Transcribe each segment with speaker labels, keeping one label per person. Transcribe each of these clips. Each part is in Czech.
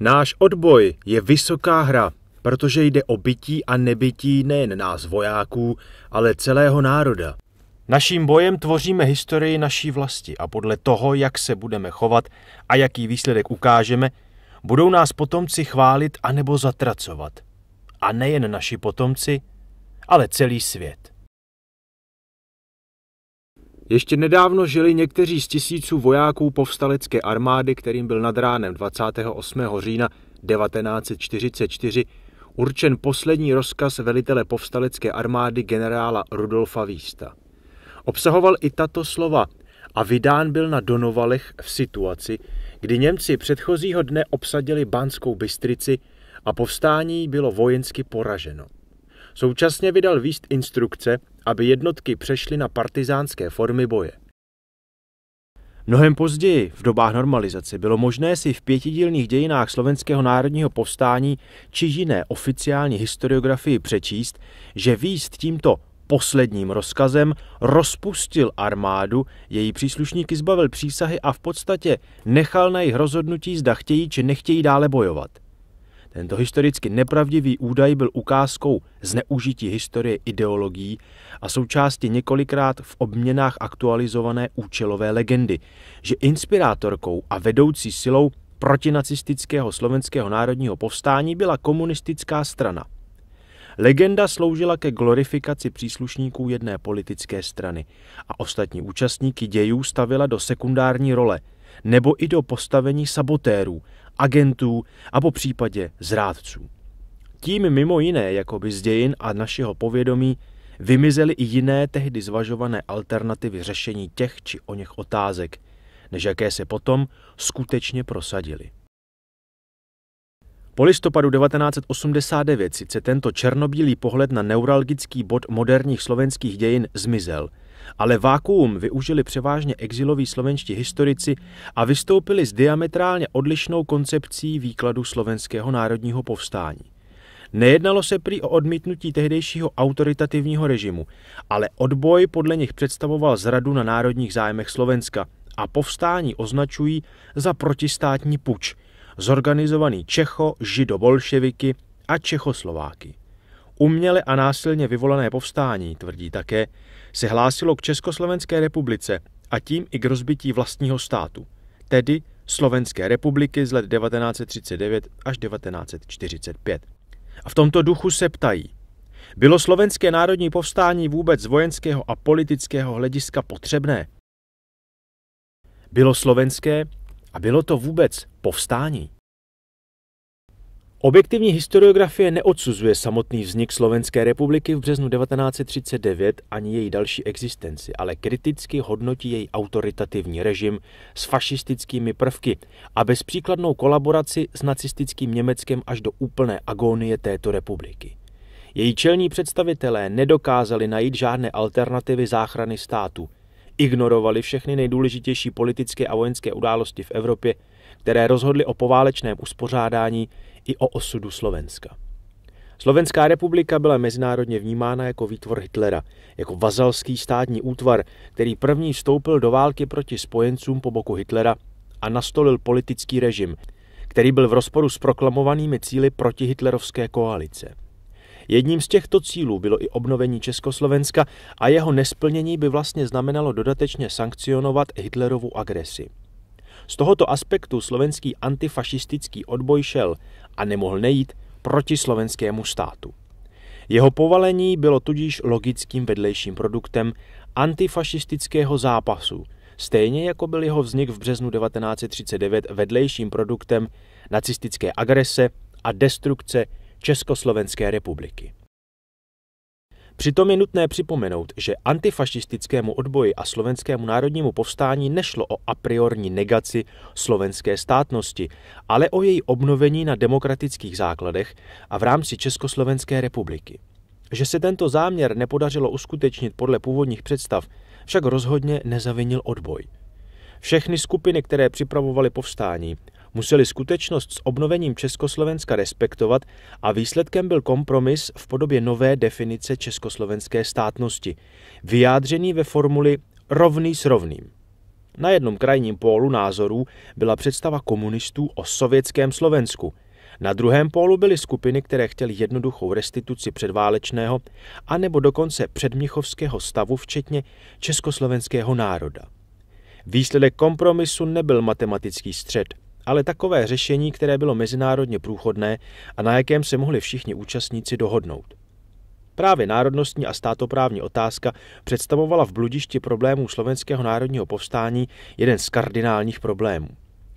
Speaker 1: Náš odboj je vysoká hra, protože jde o bytí a nebytí nejen nás vojáků, ale celého národa. Naším bojem tvoříme historii naší vlasti a podle toho, jak se budeme chovat a jaký výsledek ukážeme, budou nás potomci chválit anebo zatracovat. A nejen naši potomci, ale celý svět. Ještě nedávno žili někteří z tisíců vojáků povstalecké armády, kterým byl nad ránem 28. října 1944 určen poslední rozkaz velitele povstalecké armády generála Rudolfa Vísta. Obsahoval i tato slova a vydán byl na Donovalech v situaci, kdy Němci předchozího dne obsadili Banskou Bystrici a povstání bylo vojensky poraženo. Současně vydal výst instrukce, aby jednotky přešly na partizánské formy boje. Mnohem později, v dobách normalizace, bylo možné si v pětidílných dějinách slovenského národního povstání či jiné oficiální historiografii přečíst, že výst tímto posledním rozkazem rozpustil armádu, její příslušníky zbavil přísahy a v podstatě nechal na jejich rozhodnutí, zda chtějí či nechtějí dále bojovat. Tento historicky nepravdivý údaj byl ukázkou zneužití historie ideologií a součástí několikrát v obměnách aktualizované účelové legendy, že inspirátorkou a vedoucí silou protinacistického slovenského národního povstání byla komunistická strana. Legenda sloužila ke glorifikaci příslušníků jedné politické strany a ostatní účastníky dějů stavila do sekundární role nebo i do postavení sabotérů agentů a po případě zrádců. Tím mimo jiné, jako by z dějin a našeho povědomí, vymizely i jiné tehdy zvažované alternativy řešení těch či o něch otázek, než jaké se potom skutečně prosadily. Po listopadu 1989 sice tento černobílý pohled na neuralgický bod moderních slovenských dějin zmizel – ale vákuum využili převážně exiloví slovenští historici a vystoupili s diametrálně odlišnou koncepcí výkladu slovenského národního povstání. Nejednalo se prý o odmítnutí tehdejšího autoritativního režimu, ale odboj podle nich představoval zradu na národních zájmech Slovenska a povstání označují za protistátní puč, zorganizovaný Čecho, Žido-bolševiky a Čechoslováky uměle a násilně vyvolané povstání, tvrdí také, se hlásilo k Československé republice a tím i k rozbití vlastního státu, tedy Slovenské republiky z let 1939 až 1945. A v tomto duchu se ptají, bylo slovenské národní povstání vůbec z vojenského a politického hlediska potřebné? Bylo slovenské a bylo to vůbec povstání? Objektivní historiografie neodsuzuje samotný vznik Slovenské republiky v březnu 1939 ani její další existenci, ale kriticky hodnotí její autoritativní režim s fašistickými prvky a bezpříkladnou kolaboraci s nacistickým Německem až do úplné agónie této republiky. Její čelní představitelé nedokázali najít žádné alternativy záchrany státu, ignorovali všechny nejdůležitější politické a vojenské události v Evropě, které rozhodly o poválečném uspořádání i o osudu Slovenska. Slovenská republika byla mezinárodně vnímána jako výtvor Hitlera, jako vazalský státní útvar, který první vstoupil do války proti spojencům po boku Hitlera a nastolil politický režim, který byl v rozporu s proklamovanými cíly proti-hitlerovské koalice. Jedním z těchto cílů bylo i obnovení Československa a jeho nesplnění by vlastně znamenalo dodatečně sankcionovat Hitlerovu agresi. Z tohoto aspektu slovenský antifašistický odboj šel a nemohl nejít proti slovenskému státu. Jeho povalení bylo tudíž logickým vedlejším produktem antifašistického zápasu, stejně jako byl jeho vznik v březnu 1939 vedlejším produktem nacistické agrese a destrukce Československé republiky. Přitom je nutné připomenout, že antifašistickému odboji a slovenskému národnímu povstání nešlo o a priori negaci slovenské státnosti, ale o její obnovení na demokratických základech a v rámci Československé republiky. Že se tento záměr nepodařilo uskutečnit podle původních představ, však rozhodně nezavinil odboj. Všechny skupiny, které připravovaly povstání, museli skutečnost s obnovením Československa respektovat a výsledkem byl kompromis v podobě nové definice československé státnosti, vyjádřený ve formuli rovný s rovným. Na jednom krajním pólu názorů byla představa komunistů o sovětském Slovensku. Na druhém pólu byly skupiny, které chtěly jednoduchou restituci předválečného a nebo dokonce předměchovského stavu, včetně československého národa. Výsledek kompromisu nebyl matematický střed – ale takové řešení, které bylo mezinárodně průchodné a na jakém se mohli všichni účastníci dohodnout. Právě národnostní a státoprávní otázka představovala v bludišti problémů slovenského národního povstání jeden z kardinálních problémů.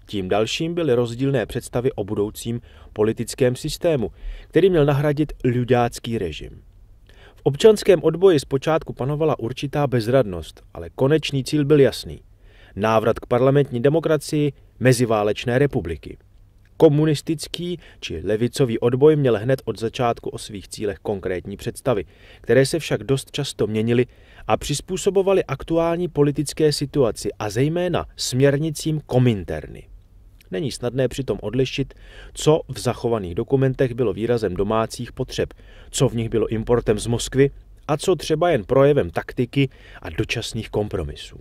Speaker 1: Tím dalším byly rozdílné představy o budoucím politickém systému, který měl nahradit ľudácký režim. V občanském odboji zpočátku panovala určitá bezradnost, ale konečný cíl byl jasný. Návrat k parlamentní demokracii meziválečné republiky. Komunistický či levicový odboj měl hned od začátku o svých cílech konkrétní představy, které se však dost často měnily a přizpůsobovaly aktuální politické situaci a zejména směrnicím kominterny. Není snadné přitom odlišit, co v zachovaných dokumentech bylo výrazem domácích potřeb, co v nich bylo importem z Moskvy a co třeba jen projevem taktiky a dočasných kompromisů.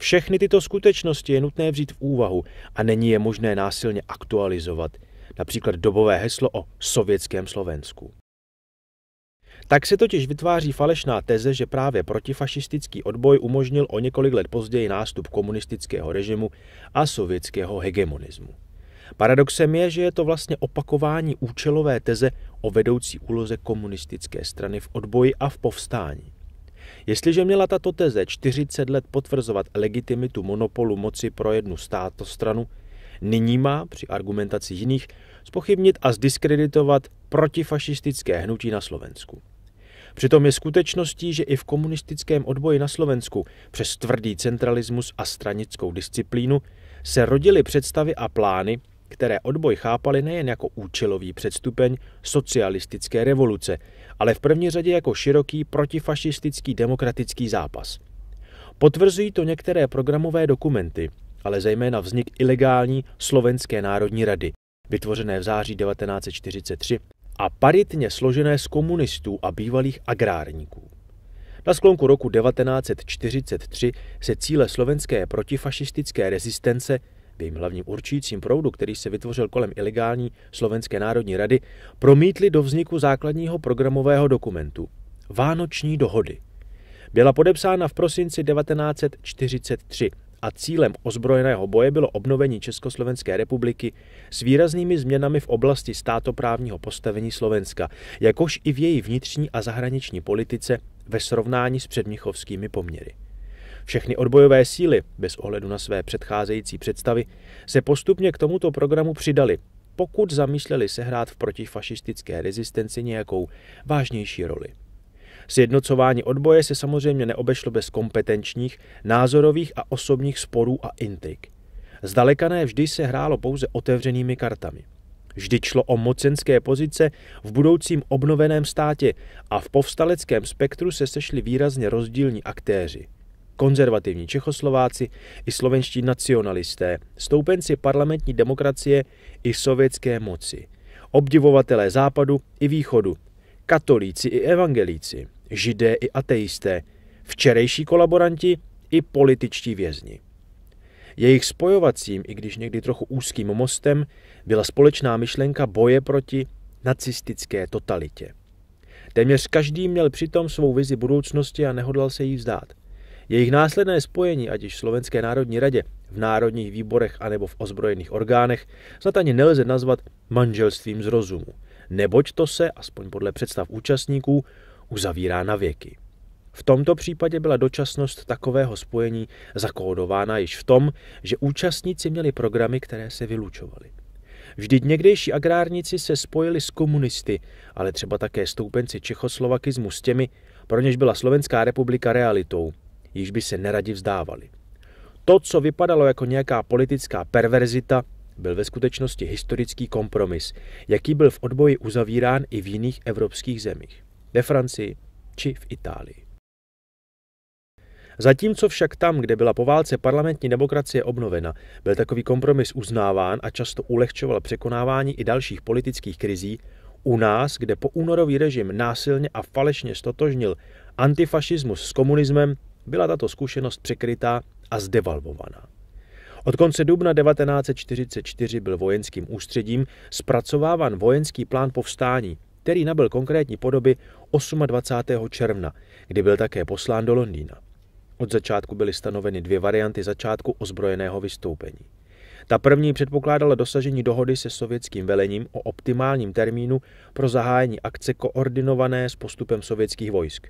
Speaker 1: Všechny tyto skutečnosti je nutné vzít v úvahu a není je možné násilně aktualizovat, například dobové heslo o sovětském Slovensku. Tak se totiž vytváří falešná teze, že právě protifašistický odboj umožnil o několik let později nástup komunistického režimu a sovětského hegemonismu. Paradoxem je, že je to vlastně opakování účelové teze o vedoucí úloze komunistické strany v odboji a v povstání. Jestliže měla tato teze 40 let potvrzovat legitimitu monopolu moci pro jednu státostranu, nyní má při argumentaci jiných spochybnit a zdiskreditovat protifašistické hnutí na Slovensku. Přitom je skutečností, že i v komunistickém odboji na Slovensku přes tvrdý centralismus a stranickou disciplínu se rodily představy a plány, které odboj chápali nejen jako účelový předstupeň socialistické revoluce, ale v první řadě jako široký protifašistický demokratický zápas. Potvrzují to některé programové dokumenty, ale zejména vznik ilegální Slovenské národní rady, vytvořené v září 1943 a paritně složené z komunistů a bývalých agrárníků. Na sklonku roku 1943 se cíle slovenské protifašistické rezistence jejím hlavním určícím proudu, který se vytvořil kolem ilegální Slovenské národní rady, promítli do vzniku základního programového dokumentu Vánoční dohody. Byla podepsána v prosinci 1943 a cílem ozbrojeného boje bylo obnovení Československé republiky s výraznými změnami v oblasti státoprávního postavení Slovenska, jakož i v její vnitřní a zahraniční politice ve srovnání s předmichovskými poměry. Všechny odbojové síly, bez ohledu na své předcházející představy, se postupně k tomuto programu přidali, pokud zamýšleli sehrát v protifašistické rezistenci nějakou vážnější roli. Sjednocování odboje se samozřejmě neobešlo bez kompetenčních, názorových a osobních sporů a intrik. Zdaleka ne vždy se hrálo pouze otevřenými kartami. Vždy šlo o mocenské pozice v budoucím obnoveném státě a v povstaleckém spektru se sešli výrazně rozdílní aktéři – konzervativní Čechoslováci i slovenští nacionalisté, stoupenci parlamentní demokracie i sovětské moci, obdivovatelé západu i východu, katolíci i evangelíci, židé i ateisté, včerejší kolaboranti i političtí vězni. Jejich spojovacím, i když někdy trochu úzkým mostem, byla společná myšlenka boje proti nacistické totalitě. Téměř každý měl přitom svou vizi budoucnosti a nehodlal se jí vzdát. Jejich následné spojení, ať již v Slovenské národní radě, v národních výborech anebo v ozbrojených orgánech, snad ani nelze nazvat manželstvím z rozumu, neboť to se, aspoň podle představ účastníků, uzavírá na věky. V tomto případě byla dočasnost takového spojení zakódována již v tom, že účastníci měli programy, které se vylučovaly. Vždyť někdejší agrárníci se spojili s komunisty, ale třeba také stoupenci Čechoslovakismu s těmi, pro něž byla Slovenská republika realitou, již by se neradi vzdávali. To, co vypadalo jako nějaká politická perverzita, byl ve skutečnosti historický kompromis, jaký byl v odboji uzavírán i v jiných evropských zemích, ve Francii či v Itálii. Zatímco však tam, kde byla po válce parlamentní demokracie obnovena, byl takový kompromis uznáván a často ulehčoval překonávání i dalších politických krizí, u nás, kde po únorový režim násilně a falešně stotožnil antifašismus s komunismem, byla tato zkušenost překrytá a zdevalvovaná. Od konce dubna 1944 byl vojenským ústředím zpracováván vojenský plán povstání, který nabyl konkrétní podoby 28. června, kdy byl také poslán do Londýna. Od začátku byly stanoveny dvě varianty začátku ozbrojeného vystoupení. Ta první předpokládala dosažení dohody se sovětským velením o optimálním termínu pro zahájení akce koordinované s postupem sovětských vojsk.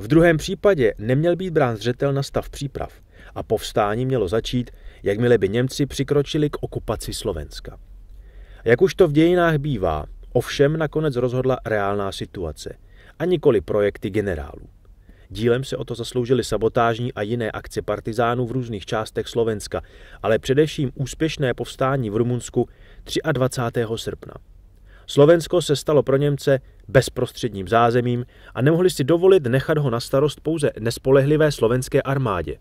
Speaker 1: V druhém případě neměl být brán zřetel na stav příprav a povstání mělo začít, jakmile by Němci přikročili k okupaci Slovenska. Jak už to v dějinách bývá, ovšem nakonec rozhodla reálná situace a nikoli projekty generálů. Dílem se o to zasloužili sabotážní a jiné akce partizánů v různých částech Slovenska, ale především úspěšné povstání v Rumunsku 23. srpna. Slovensko se stalo pro Němce bezprostředním zázemím a nemohli si dovolit nechat ho na starost pouze nespolehlivé slovenské armádě.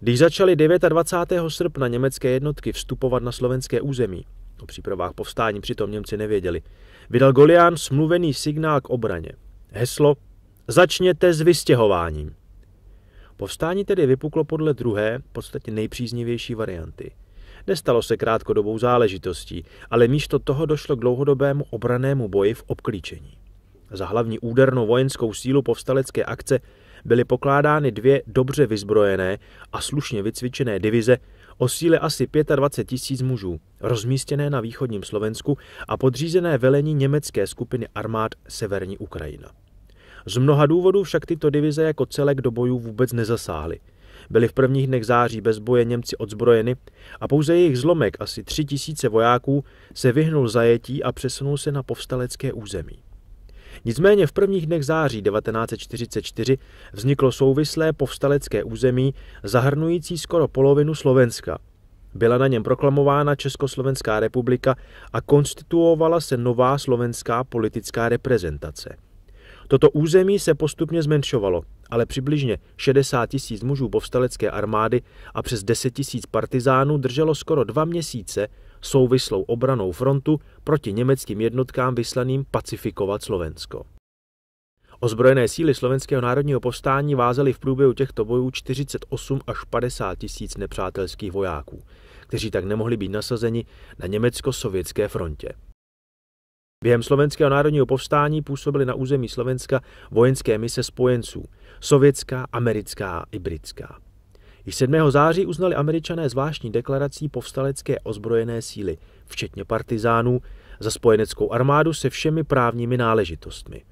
Speaker 1: Když začaly 29. srpna německé jednotky vstupovat na slovenské území, o přípravách povstání přitom Němci nevěděli, vydal Golián smluvený signál k obraně. Heslo Začněte s vystěhováním. Povstání tedy vypuklo podle druhé, podstatně nejpříznivější varianty – Nestalo se krátkodobou záležitostí, ale místo toho došlo k dlouhodobému obranému boji v obklíčení. Za hlavní údernou vojenskou sílu povstalecké akce byly pokládány dvě dobře vyzbrojené a slušně vycvičené divize o síle asi 25 tisíc mužů, rozmístěné na východním Slovensku a podřízené velení německé skupiny armád Severní Ukrajina. Z mnoha důvodů však tyto divize jako celek do bojů vůbec nezasáhly – byli v prvních dnech září bez boje Němci odzbrojeny a pouze jejich zlomek, asi tři tisíce vojáků, se vyhnul zajetí a přesunul se na povstalecké území. Nicméně v prvních dnech září 1944 vzniklo souvislé povstalecké území zahrnující skoro polovinu Slovenska. Byla na něm proklamována Československá republika a konstituovala se nová slovenská politická reprezentace – Toto území se postupně zmenšovalo, ale přibližně 60 tisíc mužů povstalecké armády a přes 10 tisíc partizánů drželo skoro dva měsíce souvislou obranou frontu proti německým jednotkám vyslaným pacifikovat Slovensko. Ozbrojené síly slovenského národního povstání vázely v průběhu těchto bojů 48 až 50 tisíc nepřátelských vojáků, kteří tak nemohli být nasazeni na německo-sovětské frontě. Během slovenského národního povstání působily na území Slovenska vojenské mise spojenců sovětská, americká i britská. Již 7. září uznali američané zvláštní deklarací povstalecké ozbrojené síly, včetně partizánů, za spojeneckou armádu se všemi právními náležitostmi.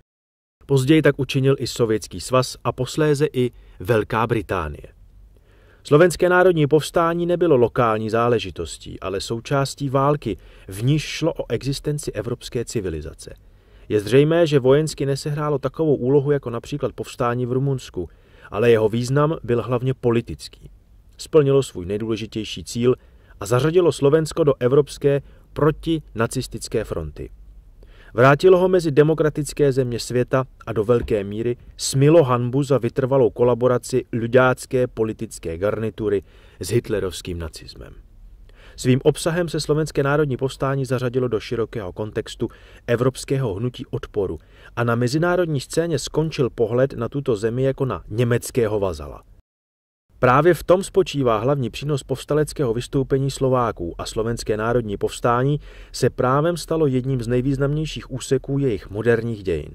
Speaker 1: Později tak učinil i Sovětský svaz a posléze i Velká Británie. Slovenské národní povstání nebylo lokální záležitostí, ale součástí války, v níž šlo o existenci evropské civilizace. Je zřejmé, že vojensky nesehrálo takovou úlohu jako například povstání v Rumunsku, ale jeho význam byl hlavně politický. Splnilo svůj nejdůležitější cíl a zařadilo Slovensko do Evropské proti nacistické fronty. Vrátilo ho mezi demokratické země světa a do velké míry smilo hanbu za vytrvalou kolaboraci ľudácké politické garnitury s hitlerovským nacismem. Svým obsahem se slovenské národní povstání zařadilo do širokého kontextu evropského hnutí odporu a na mezinárodní scéně skončil pohled na tuto zemi jako na německého vazala. Právě v tom spočívá hlavní přínos povstaleckého vystoupení Slováků a slovenské národní povstání se právem stalo jedním z nejvýznamnějších úseků jejich moderních dějin.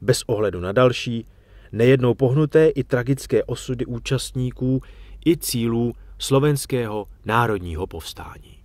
Speaker 1: Bez ohledu na další, nejednou pohnuté i tragické osudy účastníků i cílů slovenského národního povstání.